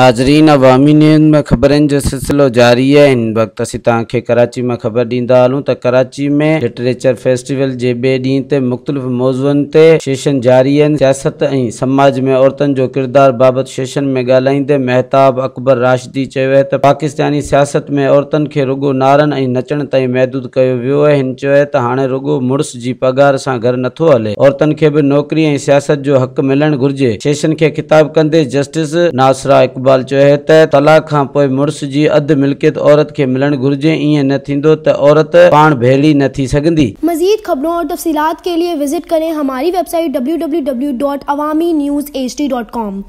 नाज़रीन अवामी न्यूज़ में ख़बरनि जो सिलसिलो जारी आहिनि बक्तु असीं तव्हांखे कराची मां ख़बर ॾींदा हलूं त कराची में लिटरेचर फेस्टिवल जे ॿिए ॾींहं ते मुख़्तलिफ़ मौज़ूअ ते सेशन जारी आहिनि सियासत ऐं समाज में औरतनि जो किरदार बाबति सेशन में ॻाल्हाईंदे महताब अकबर राशदी चयो आहे त पाकिस्तानी सियासत में औरतनि खे रुगो नारण ऐं नचण ताईं महदूदु कयो वियो हिन चयो त हाणे रुॻो मुड़ुस जी पघार सां घर नथो हले औरतनि खे बि नौकरी ऐं सियासत जो हक़ मिलणु घुर्जे सेशन खे ख़िताबु कंदे जस्टिस इक़बाल इक़बाल चाहे त तलाक खां पोइ मुड़ुस जी अधु मिल्कियत औरत खे मिलणु घुर्जे ईअं न थींदो त औरत पाण भेड़ी न थी सघंदी मज़ीद ख़बरों और तफ़सीलात के लिए विज़िट करें हमारी website W W W dot Awami news H D dot com